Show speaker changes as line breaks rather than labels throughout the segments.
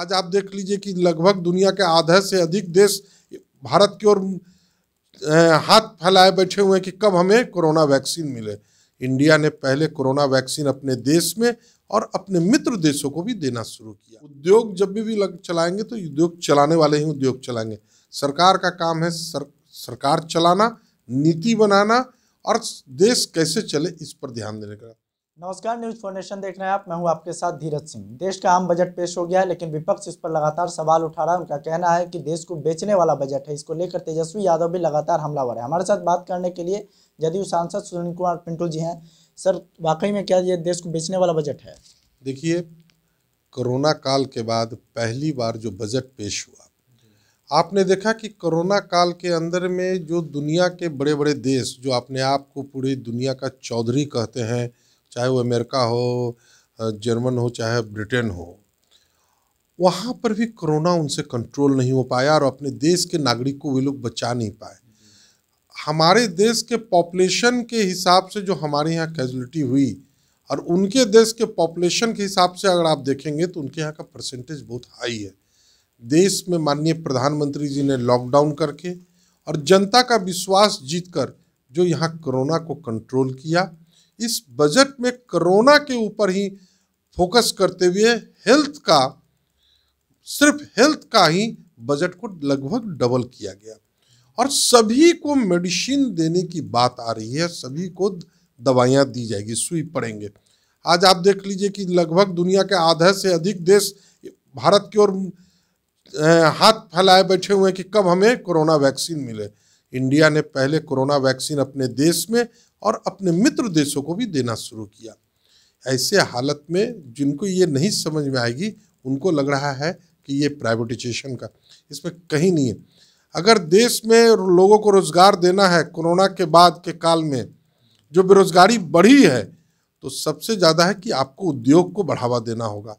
आज आप देख लीजिए कि लगभग दुनिया के आधा से अधिक देश भारत की ओर हाथ फैलाए बैठे हुए हैं कि कब हमें कोरोना वैक्सीन मिले इंडिया ने पहले कोरोना वैक्सीन अपने देश में और अपने मित्र देशों को भी देना शुरू किया उद्योग जब भी, भी लग चलाएंगे तो उद्योग चलाने वाले ही उद्योग चलाएंगे सरकार का काम है सर, सरकार चलाना नीति बनाना और देश कैसे चले इस पर ध्यान देने का
नमस्कार न्यूज फाउंडेशन देख रहे हैं आप मैं हूं आपके साथ धीरज सिंह देश का आम बजट पेश हो गया है लेकिन विपक्ष इस पर लगातार सवाल उठा रहा है उनका कहना है कि देश को बेचने वाला बजट है इसको लेकर तेजस्वी यादव भी लगातार हमलावर है हमारे साथ बात करने के लिए जदयू सांसद सुनील कुमार पिंटू जी हैं सर वाकई में क्या ये देश को बेचने वाला बजट है देखिए
कोरोना काल के बाद पहली बार जो बजट पेश हुआ आपने देखा कि कोरोना काल के अंदर में जो दुनिया के बड़े बड़े देश जो अपने आप को पूरी दुनिया का चौधरी कहते हैं चाहे वो अमेरिका हो जर्मन हो चाहे ब्रिटेन हो वहाँ पर भी कोरोना उनसे कंट्रोल नहीं हो पाया और अपने देश के नागरिक को वे लोग बचा नहीं पाए हमारे देश के पॉपुलेशन के हिसाब से जो हमारे यहाँ कैजुलिटी हुई और उनके देश के पॉपुलेशन के हिसाब से अगर आप देखेंगे तो उनके यहाँ का परसेंटेज बहुत हाई है देश में माननीय प्रधानमंत्री जी ने लॉकडाउन करके और जनता का विश्वास जीतकर जो यहाँ कोरोना को कंट्रोल किया इस बजट में कोरोना के ऊपर ही फोकस करते हुए हेल्थ का सिर्फ हेल्थ का ही बजट को लगभग डबल किया गया और सभी को मेडिसिन देने की बात आ रही है सभी को दवाइयाँ दी जाएगी सुई पड़ेंगे आज आप देख लीजिए कि लगभग दुनिया के आधा से अधिक देश भारत की ओर हाथ फैलाए बैठे हुए हैं कि कब हमें कोरोना वैक्सीन मिले इंडिया ने पहले कोरोना वैक्सीन अपने देश में और अपने मित्र देशों को भी देना शुरू किया ऐसे हालत में जिनको ये नहीं समझ में आएगी उनको लग रहा है कि ये प्राइवेटाइजेशन का इसमें कहीं नहीं है अगर देश में लोगों को रोज़गार देना है कोरोना के बाद के काल में जो बेरोज़गारी बढ़ी है तो सबसे ज़्यादा है कि आपको उद्योग को बढ़ावा देना होगा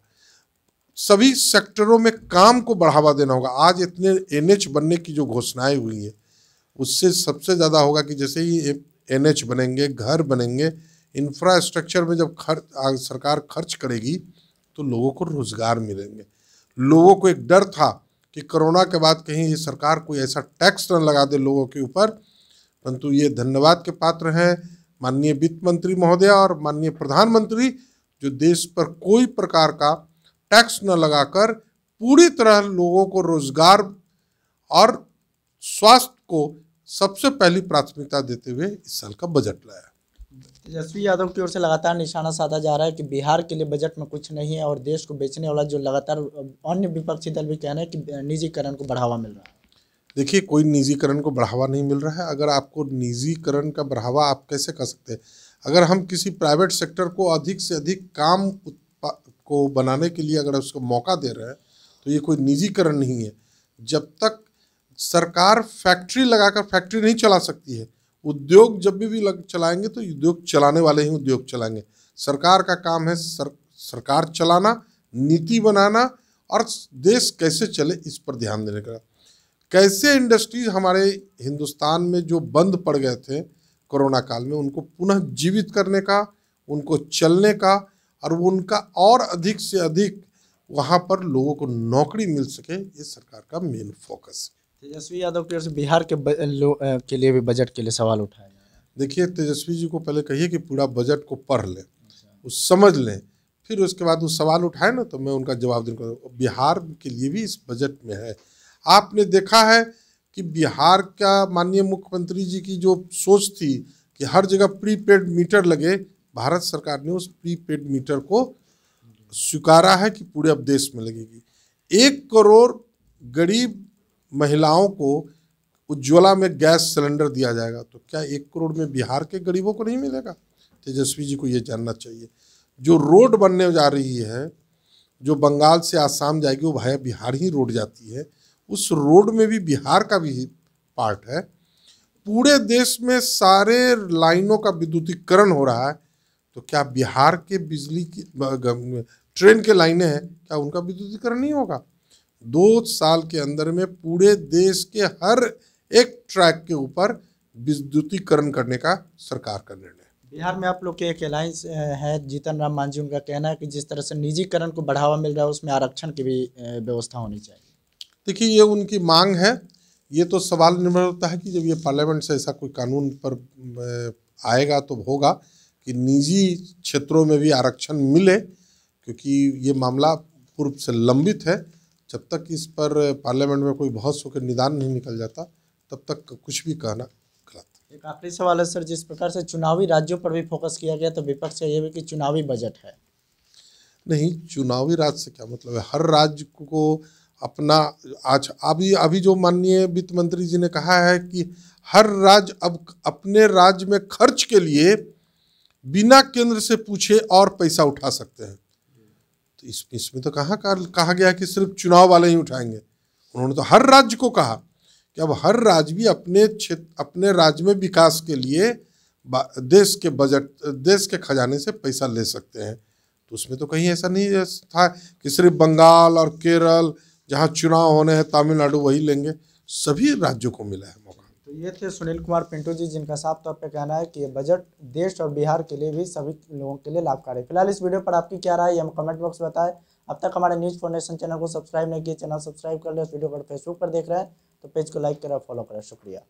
सभी सेक्टरों में काम को बढ़ावा देना होगा आज इतने एनएच बनने की जो घोषणाएं हुई हैं उससे सबसे ज़्यादा होगा कि जैसे ही एन बनेंगे घर बनेंगे इंफ्रास्ट्रक्चर में जब खर्च सरकार खर्च करेगी तो लोगों को रोज़गार मिलेंगे लोगों को एक डर था कि कोरोना के बाद कहीं ये सरकार कोई ऐसा टैक्स न लगा दे लोगों के ऊपर परंतु ये धन्यवाद के पात्र हैं माननीय वित्त मंत्री महोदय और माननीय प्रधानमंत्री जो देश पर कोई प्रकार का टैक्स न लगाकर पूरी तरह लोगों को रोजगार और स्वास्थ्य को सबसे पहली प्राथमिकता देते हुए इस साल का बजट लाया
तेजस्वी यादव की ओर से लगातार निशाना साधा जा रहा है कि बिहार के लिए बजट में कुछ नहीं है और देश को बेचने वाला जो लगातार अन्य विपक्षी दल भी कह रहे हैं कि निजीकरण को बढ़ावा मिल रहा है देखिए कोई निजीकरण को बढ़ावा नहीं मिल रहा है अगर आपको निजीकरण का बढ़ावा आप
कैसे कर सकते हैं अगर हम किसी प्राइवेट सेक्टर को अधिक से अधिक काम को बनाने के लिए अगर उसको मौका दे रहे हैं तो ये कोई निजीकरण नहीं है जब तक सरकार फैक्ट्री लगाकर फैक्ट्री नहीं चला सकती है उद्योग जब भी भी लग चलाएंगे तो उद्योग चलाने वाले ही उद्योग चलाएंगे सरकार का काम है सर, सरकार चलाना नीति बनाना और देश कैसे चले इस पर ध्यान देने का कैसे इंडस्ट्रीज हमारे हिंदुस्तान में जो बंद पड़ गए थे कोरोना काल में उनको पुनः जीवित करने का उनको चलने का और उनका और अधिक से अधिक वहाँ पर लोगों को नौकरी मिल सके ये सरकार का मेन फोकस है
तेजस्वी यादव की ओर से बिहार के के लिए भी बजट के लिए सवाल उठाया देखिए
तेजस्वी जी को पहले कहिए कि पूरा बजट को पढ़ लें उस समझ लें फिर उसके बाद वो सवाल उठाए ना तो मैं उनका जवाब देना बिहार के लिए भी इस बजट में है आपने देखा है कि बिहार का माननीय मुख्यमंत्री जी की जो सोच थी कि हर जगह प्रीपेड मीटर लगे भारत सरकार ने उस प्रीपेड मीटर को स्वीकारा है कि पूरे अब देश में लगेगी एक करोड़ गरीब महिलाओं को उज्ज्वला में गैस सिलेंडर दिया जाएगा तो क्या एक करोड़ में बिहार के गरीबों को नहीं मिलेगा तेजस्वी जी को ये जानना चाहिए जो रोड बनने जा रही है जो बंगाल से आसाम जाएगी वो भाई बिहार ही रोड जाती है उस रोड में भी बिहार का भी पार्ट है पूरे देश में सारे लाइनों का विद्युतीकरण हो रहा है तो क्या बिहार के बिजली की ट्रेन के लाइनें हैं क्या उनका विद्युतीकरण नहीं होगा दो साल के अंदर में पूरे देश के हर एक ट्रैक के ऊपर विद्युतीकरण करने का सरकार का निर्णय
बिहार में आप लोग के एक अलायंस है जीतन राम मांझी उनका कहना है कि जिस तरह से निजीकरण को बढ़ावा मिल रहा है उसमें आरक्षण की भी व्यवस्था होनी चाहिए देखिए ये उनकी मांग है
ये तो सवाल निर्भर होता है कि जब ये पार्लियामेंट से ऐसा कोई कानून पर आएगा तो होगा कि निजी क्षेत्रों में भी आरक्षण मिले क्योंकि ये मामला पूर्व से लंबित है जब तक इस पर पार्लियामेंट में कोई बहुत सो के निदान नहीं निकल जाता तब तक कुछ भी कहना
गलत एक आखिरी सवाल है सर जिस प्रकार से चुनावी राज्यों पर भी फोकस किया गया तो विपक्ष का यह भी कि चुनावी बजट है
नहीं चुनावी राज्य से क्या मतलब है हर राज्य को अपना आज अभी अभी जो माननीय वित्त मंत्री जी ने कहा है कि हर राज्य अब अपने राज्य में खर्च के लिए बिना केंद्र से पूछे और पैसा उठा सकते हैं इस इसमें तो कहाँ कहा गया कि सिर्फ चुनाव वाले ही उठाएंगे उन्होंने तो हर राज्य को कहा कि अब हर राज्य भी अपने क्षेत्र अपने राज्य में विकास के लिए देश के बजट देश के खजाने से पैसा ले सकते हैं तो उसमें तो कहीं ऐसा नहीं था कि सिर्फ बंगाल और केरल जहाँ चुनाव होने हैं तमिलनाडु वही लेंगे सभी राज्यों को मिला है मौका
तो ये थे सुनील कुमार पिंटू जी जिनका साफ तौर पर कहना है कि ये बजट देश और बिहार के लिए भी सभी लोगों के लिए लाभकारी है फिलहाल इस वीडियो पर आपकी क्या राय है हम कमेंट बॉक्स में बताएं अब तक हमारे न्यूज़ फाउंडेशन चैनल को सब्सक्राइब नहीं किया चैनल सब्सक्राइब कर लें उस वीडियो पर फेसबुक पर देख रहे हैं तो पेज को लाइक करें फॉलो करें शुक्रिया